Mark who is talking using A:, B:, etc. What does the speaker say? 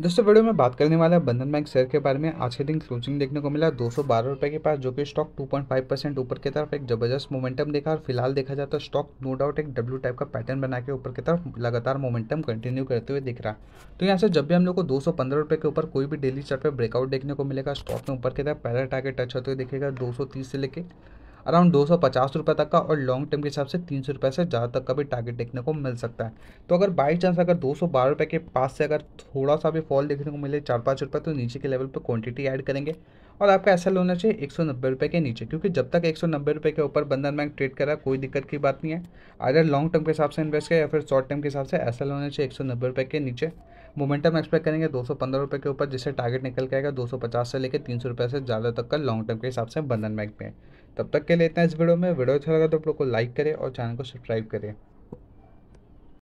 A: दोस्तों वीडियो में बात करने वाला बंधन बैंक शेयर के बारे में आज के दिन क्लोजिंग देखने को मिला दो सौ के पास जो कि स्टॉक 2.5 परसेंट ऊपर की तरफ एक जबरदस्त मोमेंटम देखा और फिलहाल देखा जाए तो स्टॉक नो डाउट एक डब्ल्यू टाइप का पैटर्न बना के ऊपर की तरफ लगातार मोमेंटम कंटिन्यू करते हुए दिख रहा है तो यहाँ से जब भी हम लोग को दो सौ के ऊपर कोई भी डेली चार्ट पर ब्रेकआउट देखने को मिलेगा स्टॉक में ऊपर की तरफ पहला टारगेट टच होते हुए दिखेगा दो से लेकर अराउंड दो सौ पचास रुपये तक का और लॉन्ग टर्म के हिसाब से तीन सौ रुपये से ज़्यादा तक का भी टारगेट देखने को मिल सकता है तो अगर बाई चांस अगर दो सौ बारह रुपये के पास से अगर थोड़ा सा भी फॉल देखने को मिले चार पाँच रुपये तो नीचे के लेवल पर क्वान्टिटी ऐड करेंगे और आपका ऐसा होना चाहिए एक सौ नब्बे रुपये के नीचे क्योंकि जब तक एक सौ नब्बे रुपये के ऊपर बंधन बैंक ट्रेड कर रहा है कोई दिक्कत की बात नहीं है अगर लॉन्ग टर्म के हिसाब से इन्वेस्ट करें या फिर शॉर्ट टर्म के हिसाब से ऐसा होना चाहिए एक सौ नब्बे रुपये के नीचे मोमेंटम एक्सपेक्ट करेंगे दो सौ पंद्रह रुपये के ऊपर जिससे टारगेट निकल के आएगा दो सौ पचास से लेकर तीन सौ रुपये से ज़्यादा तक का लॉन्ग टर्म के हिसाब से बंधन बैंक में तब तक के लिए इतना इस वीडियो में वीडियो अच्छा लगा तो आप लोग को लाइक करें और चैनल को सब्सक्राइब करें